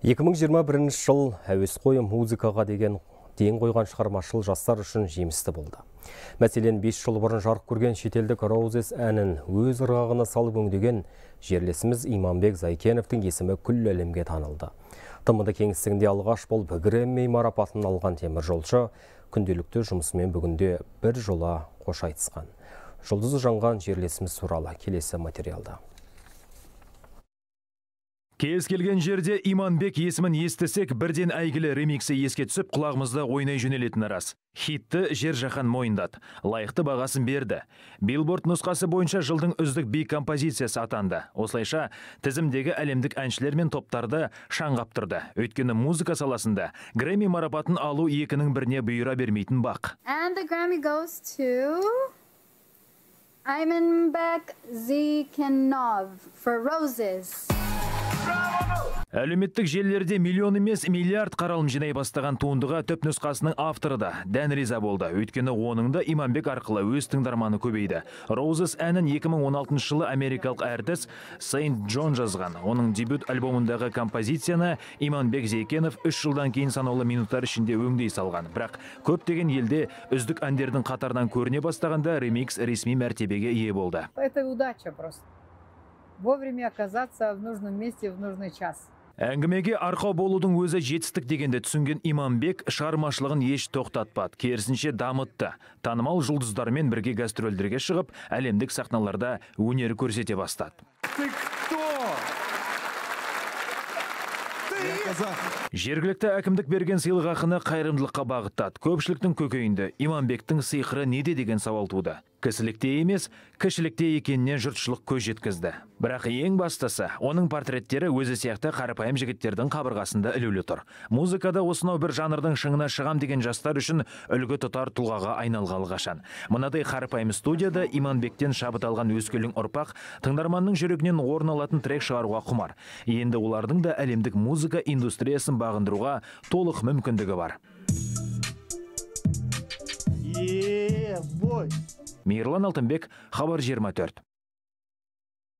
2021 жыл әуесқой музыкаға деген ден қойған шығармашыл жастар үшін жемісті болды мәселен 5 жыл бұрын жарық көрген шетелдік роузес әнін өз ырғағына салып өңдеген жерлесіміз иманбек Зайкеновтың есімі күллі әлемге танылды тмд кеңістігінде алғаш болып грэмми марапатын алған темір теміржолшы күнделікті жұмысымен бүгінде бір жола қош айтысқан жұлдызы жанған жерлесіміз туралы келесі материалда кез келген жерде иманбек есімін естісек бірден әйгілі ремиксі еске түсіп құлағымызда ойнай жөнелетіні рас хитті жер жаһан мойындады лайықты бағасын берді билборд нұсқасы бойынша жылдың үздік би композициясы атанды осылайша тізімдегі әлемдік әншілер мен топтарды шаңғап тұрды өйткені музыка саласында грэмми марапатын алу екінің біріне бұйыра бермейтін бақ Roses әлеуметтік желілерде миллион емес миллиард қаралым жинай бастаған туындыға нұсқасының авторы да дән риза болды өйткені оның да иманбек арқылы өз тыңдарманы көбейді роузес әнін 2016 жылы америкалық әртіс сейнт джон жазған оның дебют альбомындағы композицияны иманбек зейкенов үш жылдан кейін санаулы минуттар ішінде өңдей салған бірақ көптеген елде үздік әндердің қатарынан көріне бастағанда ремикс ресми мәртебеге ие болды это удача просто вовремя оказаться в нужном месте в нужный час әңгімеге э, арқау болудың өзі жетістік дегенді түсінген иманбек шығармашылығын еш тоқтатпады керісінше дамытты танымал жұлдыздармен бірге гастрольдерге шығып әлемдік сахналарда өнер көрсете бастады ты кто жергілікті әкімдік берген сыйлық ақыны қайырымдылыққа бағыттады көпшіліктің көкейінде иманбектің сиқыры неде деген сауал туды кісілікте емес кішілікте екеніне жұртшылық көз жеткізді бірақ ең бастысы оның портреттері өзі сияқты қарапайым жігіттердің қабырғасында ілулі тұр музыкада осынау бір жанрдың шыңына шығам деген жастар үшін үлгі тұтар тұлғаға айналғалы қашан мынадай қарапайым студияда иманбектен шабыт алған өскелең ұрпақ тыңдарманның жүрегінен орын алатын трек шығаруға құмар енді олардың да әлемдік музыка индустриясын бағындыруға толық мүмкіндігі бар Yeah, алтынбек хабар 24.